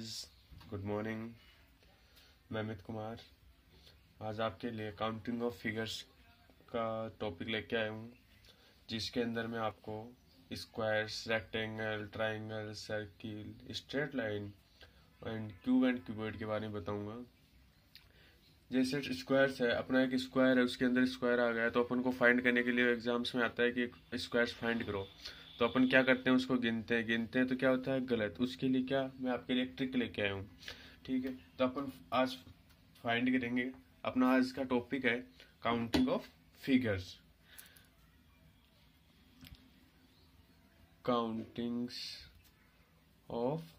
guys good morning मैं अमित कुमार आज आपके लिए काउंटिंग ऑफ फिगर्स का टॉपिक लेके आया हूँ जिसके अंदर मैं आपको squares rectangle triangle circle straight line and cube and cuboid के बारे में बताऊँगा जैसे स्क्वायर्स है अपना एक स्क्वायर है उसके अंदर स्क्वायर आ गया तो अपन को फाइंड करने के लिए एग्जाम्स में आता है कि स्क्वायर्स फाइंड करो तो अपन क्या करते हैं उसको गिनते हैं गिनते हैं तो क्या होता है गलत उसके लिए क्या मैं आपके लिए ट्रिक लेके आया हूँ ठीक है तो अपन आज फाइंड करेंगे अपना आज का टॉपिक है counting of figures countings of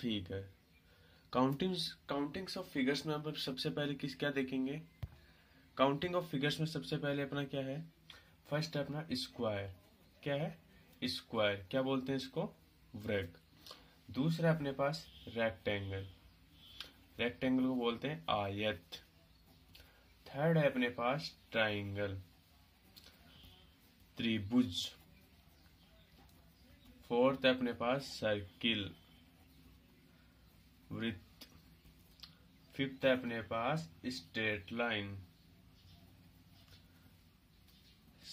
figure countings countings of figures में आप सबसे पहले किस क्या देखेंगे काउंटिंग ऑफ फिगर्स में सबसे पहले अपना क्या है फर्स्ट है अपना स्क्वायर क्या है स्क्वायर क्या बोलते हैं इसको व्रग दूसरा अपने पास रेक्टेंगल रेक्टेंगल को बोलते हैं आयत थर्ड है अपने पास ट्राइंगल त्रिभुज फोर्थ है अपने पास सर्किल वृत्त फिफ्थ है अपने पास स्ट्रेट लाइन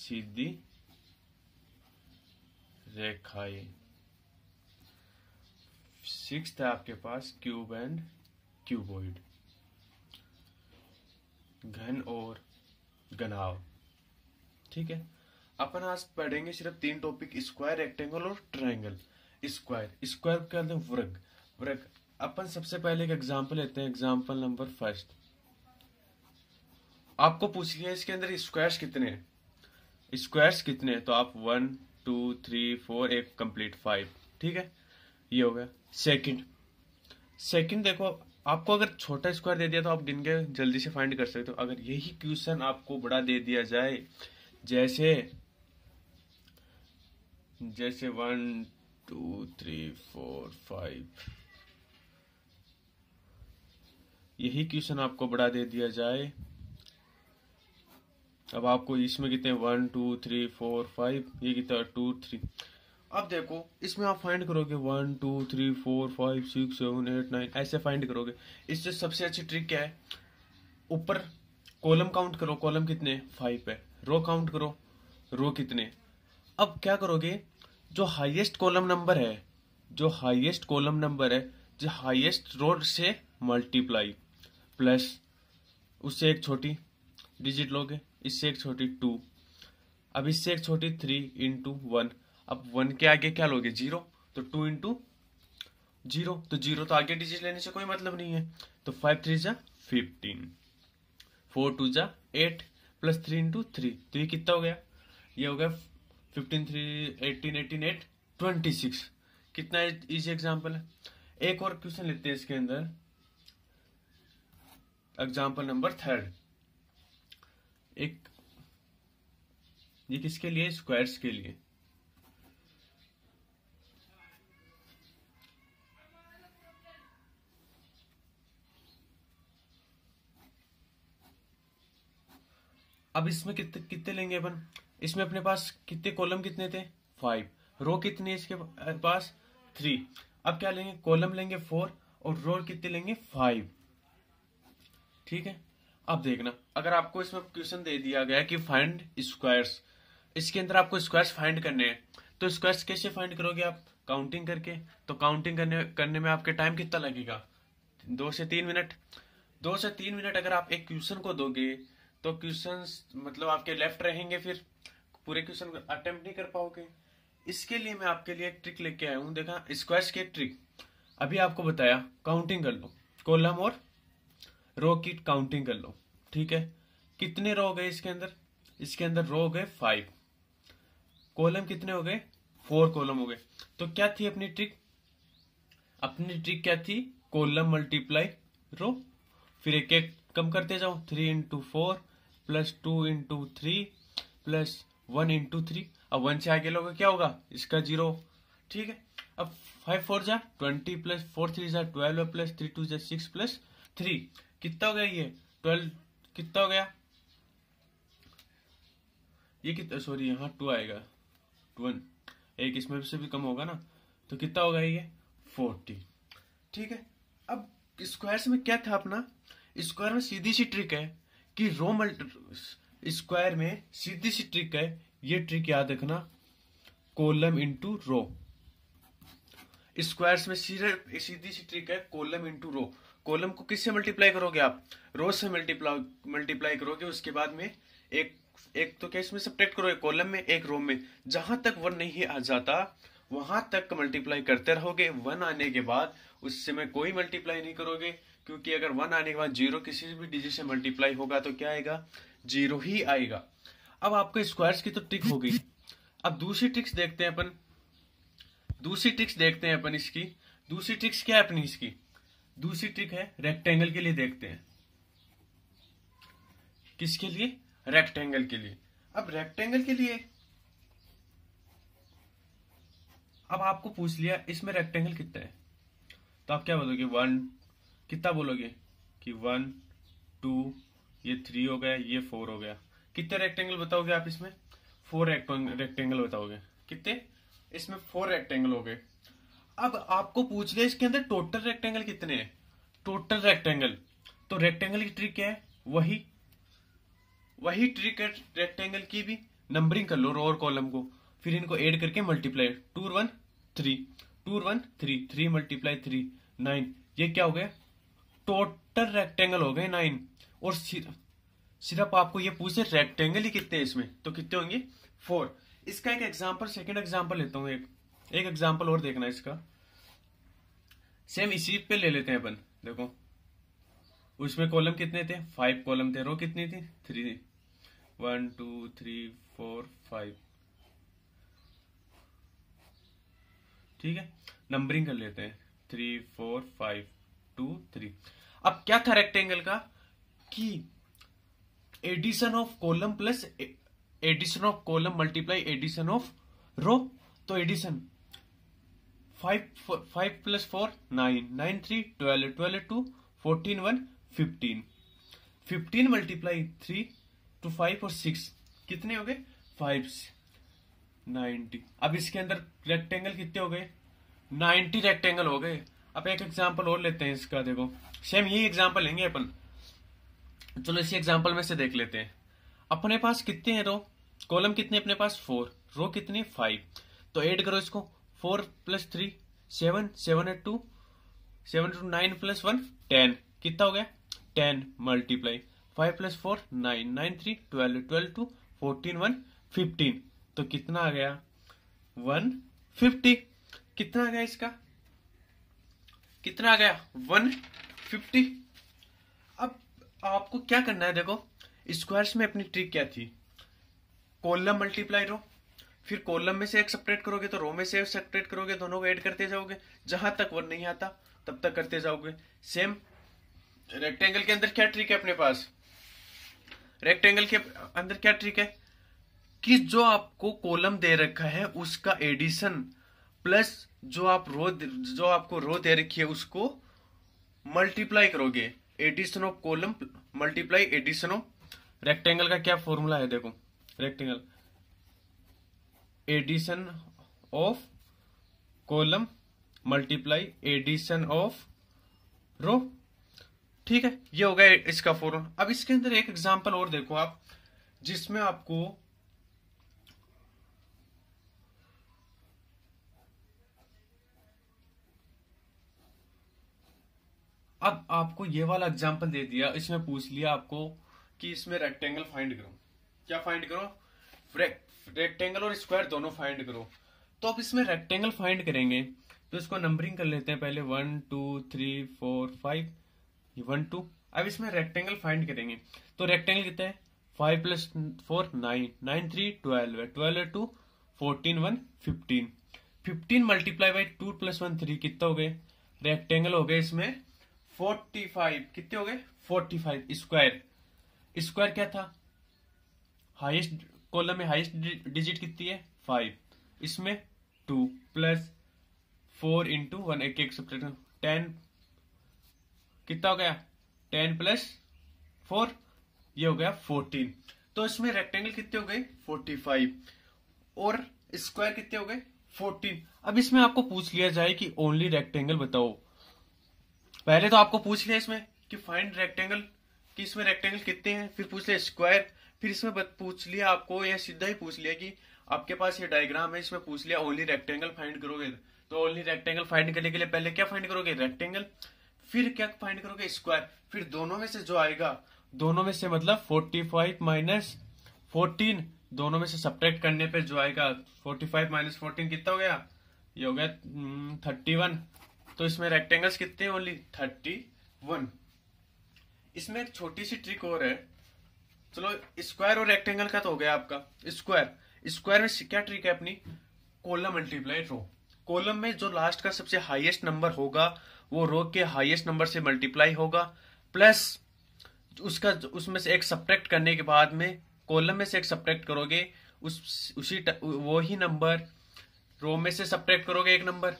सीधी रेखाएं सिक्स है आपके पास क्यूब एंड क्यूबोइड घन और घनाव ठीक है अपन आज पढ़ेंगे सिर्फ तीन टॉपिक स्क्वायर रेक्टेंगल और ट्रायंगल स्क्वायर स्क्वायर कहते हैं वर्ग वर्ग अपन सबसे पहले एक एग्जांपल लेते हैं एग्जांपल नंबर फर्स्ट आपको पूछ लिया इसके अंदर स्क्वायर्स कितने हैं स्क्वायर्स कितने हैं तो आप वन टू थ्री फोर एक कंप्लीट फाइव ठीक है ये हो गया सेकंड सेकंड देखो आपको अगर छोटा स्क्वायर दे दिया तो आप गिन के जल्दी से फाइंड कर सकते हो अगर यही क्वेश्चन आपको बड़ा दे दिया जाए जैसे जैसे one two three four five यही क्वेश्चन आपको बड़ा दे दिया जाए अब आपको इसमें कितने one two three four five ये कितना टू थ्री अब देखो इसमें आप फाइंड करोगे one two three four five six seven eight nine ऐसे फाइंड करोगे इससे सबसे अच्छी ट्रिक क्या है ऊपर कॉलम काउंट करो कॉलम कितने फाइव है रो काउंट करो रो कितने अब क्या करोगे जो हाईएस्ट कॉलम नंबर है जो हाईएस्ट कॉलम नंबर है जो हाईएस्ट रो से मल्टीप्लाई प्लस उससे एक छोटी डिजिट लोगे इससे एक छोटी टू अब इससे एक छोटी थ्री इंटू वन अब वन के आगे क्या लोगे जीरो तो टू इंटू जीरो तो जीरो तो आगे डिजिट लेने से कोई मतलब नहीं है तो फाइव थ्री जा फिफ्टीन फोर टू जा eight plus three into three तो ये कितना हो गया ये हो गया fifteen three eighteen eighteen eight twenty six कितना इजी एग्जाम्पल है एक और क्वेश्चन लेते हैं इसके अंदर एग्जाम्पल नंबर थर्ड एक ये किसके लिए स्क्वायर्स के लिए अब इसमें कितने कितने लेंगे अपन इसमें अपने पास कितने कॉलम कितने थे फाइव रो कितने इसके पास थ्री अब क्या लेंगे कॉलम लेंगे फोर और रो कितने लेंगे फाइव ठीक है अब देखना अगर आपको इसमें क्वेश्चन दे दिया गया कि फाइंड स्क्वायर्स इसके अंदर आपको स्क्वायर्स फाइंड करने हैं तो स्क्वायर्स कैसे फाइंड करोगे आप काउंटिंग करके तो काउंटिंग करने करने में आपके टाइम कितना लगेगा दो से तीन मिनट दो से तीन मिनट अगर आप एक क्वेश्चन को दोगे तो क्वेश्चन मतलब आपके लेफ्ट रहेंगे फिर पूरे क्वेश्चन को अटेम्प्ट नहीं कर पाओगे इसके लिए मैं आपके लिए एक ट्रिक लेके आया हूँ देखा स्क्वायर्स की एक ट्रिक अभी आपको बताया काउंटिंग कर लो कोलम और रो की काउंटिंग कर लो ठीक है कितने रो गए इसके अंदर इसके अंदर रो गए फाइव कॉलम कितने हो गए फोर कॉलम हो गए तो क्या थी अपनी ट्रिक अपनी ट्रिक क्या थी कॉलम मल्टीप्लाई रो फिर एक एक कम करते जाओ three into four plus two into three plus one into three अब वन से आगे लोगे क्या होगा इसका जीरो ठीक है अब फाइव फोर जा ट्वेंटी प्लस फोर थ्री जा ट्वेल्व प्लस थ्री टू जा सिक्स प्लस थ्री कितना हो गया ये ट्वेल्व कितना हो गया ये कितना सॉरी यहाँ टू आएगा वन एक इसमें से भी कम होगा ना तो कितना होगा ये फोर्टी ठीक है अब स्क्वायर्स में क्या था अपना स्क्वायर में सीधी सी ट्रिक है कि रो स्क्वायर में सीधी सी ट्रिक है ये ट्रिक याद रखना कोलम इंटू रो स्क्वायर्स में सीधे सीधी सी ट्रिक है कोलम इंटू रो कॉलम को किससे मल्टीप्लाई करोगे आप रोज से मल्टीप्लाई मल्टीप्लाई करोगे उसके बाद में एक एक तो क्या इसमें सब्ट्रैक्ट करोगे कॉलम में एक रो में जहां तक वन नहीं आ जाता वहां तक मल्टीप्लाई करते रहोगे वन आने के बाद उससे में कोई मल्टीप्लाई नहीं करोगे क्योंकि अगर वन आने के बाद जीरो किसी भी डिजिट से मल्टीप्लाई होगा तो क्या आएगा जीरो ही आएगा अब आपको स्क्वायर्स की तो ट्रिक हो गई अब दूसरी ट्रिक्स देखते हैं अपन दूसरी ट्रिक्स देखते हैं अपन इसकी दूसरी ट्रिक्स क्या है अपनी इसकी दूसरी ट्रिक है रेक्टेंगल के लिए देखते हैं किसके लिए रेक्टेंगल के लिए अब रेक्टेंगल के लिए अब आपको पूछ लिया इसमें रेक्टेंगल कितना है तो आप क्या बोलोगे वन कितना बोलोगे कि वन टू ये थ्री हो गया ये फोर हो गया कितने रेक्टेंगल बताओगे आप इसमें फोर रेक्टेंगल बताओगे कितने इसमें फोर रेक्टेंगल हो गए अब आपको पूछ लिया इसके अंदर टोटल रेक्टेंगल कितने हैं टोटल रेक्टेंगल तो रेक्टेंगल की ट्रिक क्या है वही वही ट्रिक है रेक्टेंगल की भी नंबरिंग कर लो रो और कॉलम को फिर इनको ऐड करके multiply two one three two one three three multiply three nine ये क्या हो गया टोटल रेक्टेंगल हो गए नाइन और सिर्फ आपको ये पूछे रेक्टेंगल ही कितने इसमें तो कितने होंगे फोर इसका एक एग्जाम्पल सेकेंड एग्जाम्पल लेता हूँ एक एक एग्जाम्पल और देखना इसका सेम इसी पे ले लेते हैं अपन देखो उसमें कॉलम कितने थे फाइव कॉलम थे रो कितनी थी थ्री थी one two three four five ठीक है नंबरिंग कर लेते हैं three four five two three अब क्या था रेक्टेंगल का कि addition of column plus addition of column multiply addition of row तो addition five five plus four nine nine three twelve twelve two fourteen one fifteen fifteen multiply three two five और six कितने हो गए five ninety अब इसके अंदर rectangle कितने हो गए नाइन्टी रेक्टेंगल हो गए अब एक एग्जाम्पल और लेते हैं इसका देखो सेम यही एग्जाम्पल लेंगे अपन चलो इसी एग्जाम्पल में से देख लेते हैं अपने पास कितने हैं रो कॉलम कितने अपने पास फोर रो कितने फाइव तो ऐड करो इसको four plus three seven seven eight two seven two nine plus one ten कितना हो गया ten multiply five plus four nine nine three twelve twelve two fourteen one fifteen तो कितना आ गया वन फिफ्टी कितना आ गया इसका कितना आ गया वन फिफ्टी अब आपको क्या करना है देखो स्क्वायर्स में अपनी ट्रिक क्या थी कोलम मल्टीप्लाई रो फिर कॉलम में से एक सेपरेट करोगे तो रो में से सेपरेट करोगे दोनों को ऐड करते जाओगे जहां तक वो नहीं आता तब तक करते जाओगे सेम रेक्टेंगल के अंदर क्या ट्रिक है अपने पास रेक्टेंगल के अंदर क्या ट्रिक है कि जो आपको कॉलम दे रखा है उसका एडिशन प्लस जो आप रो जो आपको रो दे रखी है उसको मल्टीप्लाई करोगे addition of column multiply addition of rectangle का क्या फॉर्मूला है देखो rectangle addition of column multiply addition of row ठीक है ये हो गया इसका फॉर्म अब इसके अंदर एक एग्जांपल और देखो आप जिसमें आपको अब आपको ये वाला एग्जांपल दे दिया इसमें पूछ लिया आपको कि इसमें रेक्टेंगल फाइंड करो क्या फाइंड करो रेक्ट रेक्टेंगल और स्क्वायर दोनों फाइंड करो तो आप इसमें रेक्टेंगल फाइंड करेंगे तो इसको नंबरिंग कर लेते हैं पहले one two three four five one two अब इसमें रेक्टेंगल फाइंड करेंगे तो रेक्टेंगल कितना है five plus four nine nine three twelve है ट्वेल्व है two fourteen one fifteen fifteen multiply by two plus one three कितना हो गए रेक्टेंगल हो गए इसमें फोर्टी फाइव कितने हो गए फोर्टी फाइव स्क्वायर स्क्वायर क्या था हाइस्ट कॉलम में हाईएस्ट डिजिट कितनी है फाइव इसमें two plus four into one एक एक सब्ट्रैक्शन टेन कितना हो गया टेन प्लस फोर ये हो गया फोर्टीन तो इसमें रेक्टेंगल कितने हो गए फोर्टी फाइव और स्क्वायर कितने हो गए फोर्टीन अब इसमें आपको पूछ लिया जाए कि ओनली रेक्टेंगल बताओ पहले तो आपको पूछ लिया इसमें कि फाइंड रेक्टेंगल कि इसमें रेक्टेंगल कितने हैं फिर पूछ लिया स्क्वायर फिर इसमें पूछ लिया आपको या सीधा ही पूछ लिया कि आपके पास ये डायग्राम है इसमें पूछ लिया ओनली रेक्टेंगल फाइंड करोगे तो ओनली रेक्टेंगल फाइंड करने के लिए पहले क्या फाइंड करोगे रेक्टेंगल फिर क्या फाइंड करोगे स्क्वायर फिर दोनों में से जो आएगा दोनों में से मतलब फोर्टी फाइव माइनस फोर्टीन दोनों में से सब्ट्रैक्ट करने पे जो आएगा फोर्टी फाइव माइनस फोर्टीन कितना हो गया ये हो गया थर्टी हम्म, वन तो इसमें रेक्टेंगल्स कितने ओनली थर्टी वन इसमें एक छोटी सी ट्रिक और है चलो स्क्वायर और रेक्टेंगल का तो हो गया आपका स्क्वायर स्क्वायर में क्या ट्रिक है अपनी कोलम मल्टीप्लाई रो कोलम में जो लास्ट का सबसे हाईएस्ट नंबर होगा वो रो के हाईएस्ट नंबर से मल्टीप्लाई होगा प्लस उसका उसमें से एक सब्ट्रैक्ट करने के बाद में कोलम में से एक सब्ट्रैक्ट करोगे उस उसी वो ही नंबर रो में से सब्ट्रैक्ट करोगे एक नंबर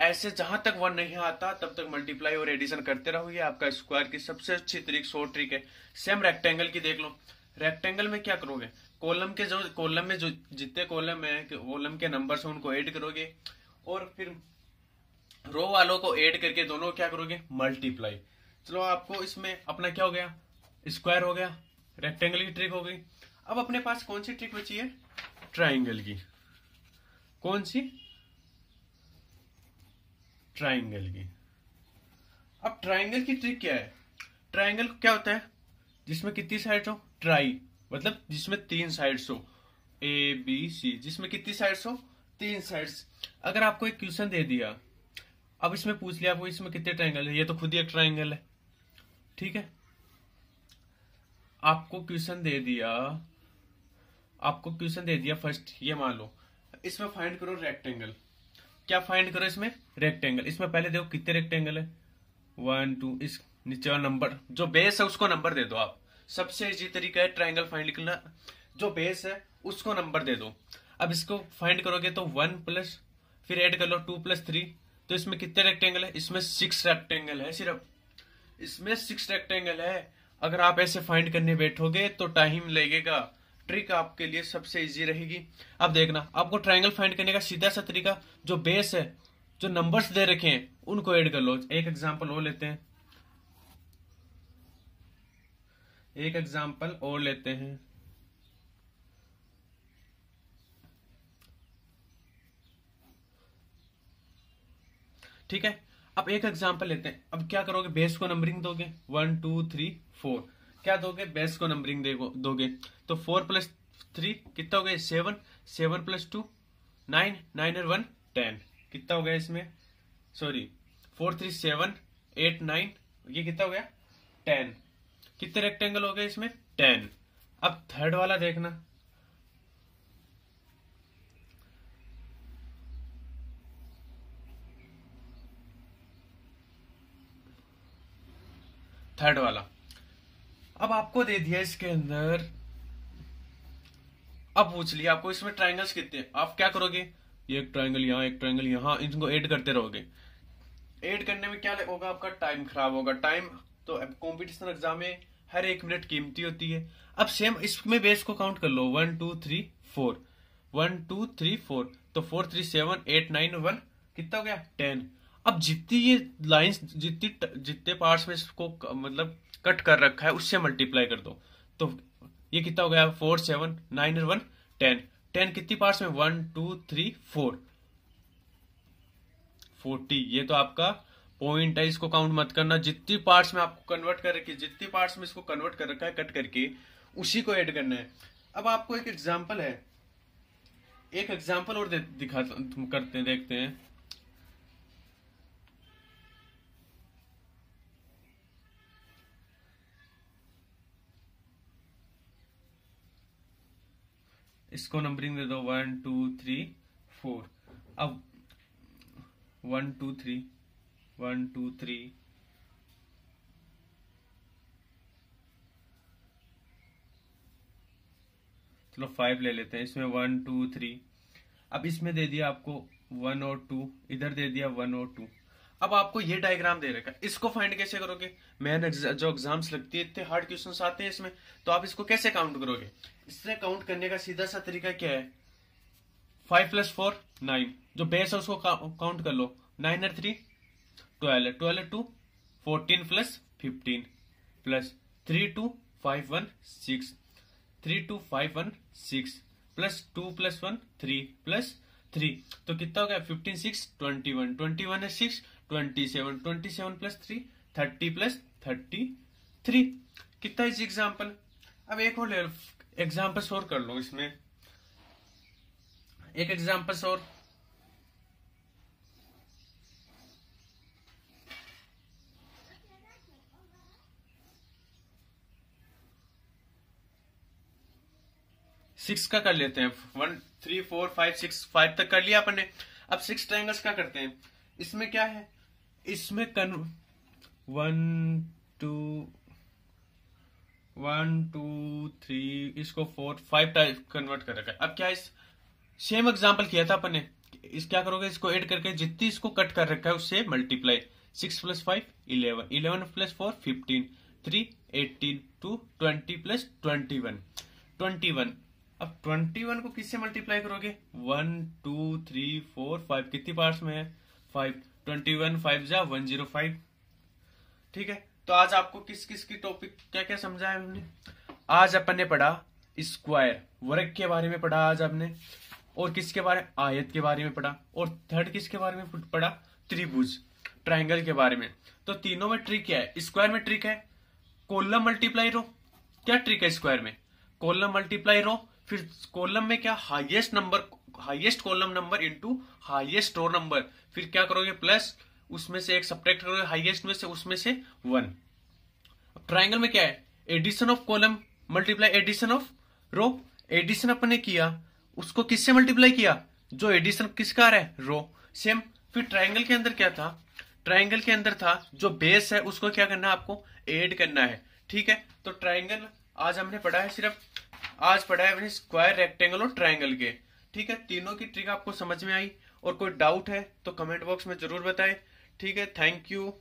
ऐसे जहां तक वन नहीं आता तब तक मल्टीप्लाई और एडिशन करते रहो ये आपका स्क्वायर की सबसे अच्छी ट्रिक शॉर्ट ट्रिक है सेम रेक्टेंगल की देख लो रेक्टेंगल में क्या करोगे कॉलम के जो कॉलम में जो जितने कॉलम है कॉलम के नंबर है उनको एड करोगे और फिर रो वालों को एड करके दोनों क्या करोगे मल्टीप्लाई चलो आपको इसमें अपना क्या हो गया स्क्वायर हो गया रेक्टेंगल की ट्रिक हो गई अब अपने पास कौन सी ट्रिक बची है ट्राइंगल की कौन सी ट्राइंगल की अब ट्राइंगल की ट्रिक क्या है ट्राइंगल क्या होता है जिसमें कितनी साइड हो ट्राई मतलब जिसमें तीन साइड हो ए बी सी जिसमें कितनी साइड हो तीन साइड अगर आपको एक क्वेश्चन दे दिया अब इसमें पूछ लिया आपको इसमें कितने ट्राइंगल है ये तो खुद ही एक ट्राइंगल है ठीक है आपको क्वेश्चन दे दिया आपको क्वेश्चन दे दिया फर्स्ट ये मान लो इसमें फाइंड करो रेक्टेंगल क्या फाइंड करो इसमें रेक्टेंगल इसमें पहले देखो कितने रेक्टेंगल है वन टू इस नीचे वाला नंबर जो बेस है उसको नंबर दे दो आप सबसे इजी तरीका है ट्राइंगल फाइंड करना जो बेस है उसको नंबर दे दो अब इसको फाइंड करोगे तो वन प्लस फिर एड कर लो टू प्लस थ्री तो इसमें कितने रेक्टेंगल है इसमें सिक्स रेक्टेंगल है सिर्फ इसमें सिक्स रेक्टेंगल है अगर आप ऐसे फाइंड करने बैठोगे तो टाइम लगेगा ट्रिक आपके लिए सबसे इजी रहेगी अब देखना आपको ट्राइंगल फाइंड करने का सीधा सा तरीका जो बेस है जो नंबर्स दे रखे हैं उनको ऐड कर लो एक एग्जांपल और लेते हैं एक एग्जांपल और लेते हैं ठीक है अब एक एग्जांपल लेते हैं अब क्या करोगे बेस को नंबरिंग दोगे वन टू थ्री फोर क्या दोगे बेस को नंबरिंग दोगे तो फोर प्लस थ्री कितना हो गया seven seven plus two nine nine और वन टेन कितना हो गया इसमें sorry four three seven eight nine ये कितना हो गया टेन कितने रेक्टेंगल हो गए इसमें टेन अब थर्ड वाला देखना थर्ड वाला अब आपको दे दिया इसके अंदर अब पूछ लिया आपको इसमें ट्राइंगल्स कितने आप क्या करोगे ये एक ट्राइंगल यहाँ एक ट्राइंगल यहाँ इनको ऐड करते रहोगे ऐड करने में क्या होगा आपका टाइम खराब होगा टाइम तो कॉम्पिटिशन एग्जाम में हर एक मिनट कीमती होती है अब सेम इसमें बेस को काउंट कर लो one two three four one two three four तो four three seven eight nine one कितना हो गया टेन अब जितनी ये लाइंस जितनी जितने पार्ट्स में इसको मतलब कट कर रखा है उससे मल्टीप्लाई कर दो तो ये कितना हो गया फोर सेवन नाइन और वन टेन टेन कितनी पार्ट्स में one two three four forty ये तो आपका पॉइंट है इसको काउंट मत करना जितनी पार्ट्स में आपको कन्वर्ट कर रखी जितनी पार्ट्स में इसको कन्वर्ट कर रखा है कट करके उसी को ऐड करना है अब आपको एक एग्जाम्पल है एक एग्जाम्पल और दिखा करते हैं देखते हैं इसको नंबरिंग दे दो वन टू थ्री फोर अब one two three one two three चलो फाइव ले लेते हैं इसमें वन टू थ्री अब इसमें दे दिया आपको वन और टू इधर दे दिया वन और टू अब आपको ये डायग्राम दे रखा है इसको फाइंड कैसे करोगे मेन जो एग्जाम्स लगती है इतने हार्ड क्वेश्चन आते हैं इसमें तो आप इसको कैसे काउंट करोगे इससे काउंट करने का सीधा सा तरीका क्या है फाइव प्लस फोर नाइन जो बेस है उसको काउंट कर लो नाइन और three twelve twelve two fourteen plus fifteen plus three two five one six three two five one six plus two plus one three plus three तो कितना हो गया fifteen six twenty one twenty one है six twenty seven twenty seven plus three thirty plus thirty three कितना is example अब एक और example और कर लो इसमें एक एग्जाम्पल और सिक्स का कर लेते हैं one three four five six five तक कर लिया अपन ने अब सिक्स ट्राइंगल्स का करते हैं इसमें क्या है इसमें कन one two one two three इसको फोर फाइव टाइप कन्वर्ट कर रखा है अब क्या इस सेम एग्जाम्पल किया था अपने इस क्या करोगे इसको एड करके जितनी इसको कट कर रखा है उससे multiply six plus five eleven eleven plus four fifteen three eighteen two twenty plus twenty one twenty one अब ट्वेंटी वन को किससे मल्टीप्लाई करोगे one two three four five कितनी पार्ट्स में है फाइव ठीक है तो आज आपको किस किस की टॉपिक क्या क्या समझा है हमने आज अपन ने पढ़ा स्क्वायर वर्ग के बारे में पढ़ा आज आपने और किसके बारे में आयत के बारे में पढ़ा और थर्ड किसके बारे में पढ़ा त्रिभुज ट्राइंगल के बारे में तो तीनों में ट्रिक क्या है स्क्वायर में ट्रिक है कोलम मल्टीप्लाई रो क्या ट्रिक है स्क्वायर में कोलम मल्टीप्लाई रो फिर कोलम में क्या highest number highest column number into highest row number फिर क्या करोगे प्लस उसमें से एक सब्ट्रैक्ट करोगे हाईएस्ट में से उसमें से वन ट्राइंगल में क्या है addition of column multiply addition of row addition अपन ने किया उसको किससे मल्टीप्लाई किया जो एडिशन किसका आ रहा है रो सेम फिर ट्राइंगल के अंदर क्या था ट्राइंगल के अंदर था जो बेस है उसको क्या करना है आपको एड करना है ठीक है तो ट्राइंगल आज हमने पढ़ा है सिर्फ आज पढ़ा है स्क्वायर रेक्टेंगल और ट्राइंगल के ठीक है तीनों की ट्रिक आपको समझ में आई और कोई डाउट है तो कमेंट बॉक्स में ज़रूर बताएं ठीक है थैंक यू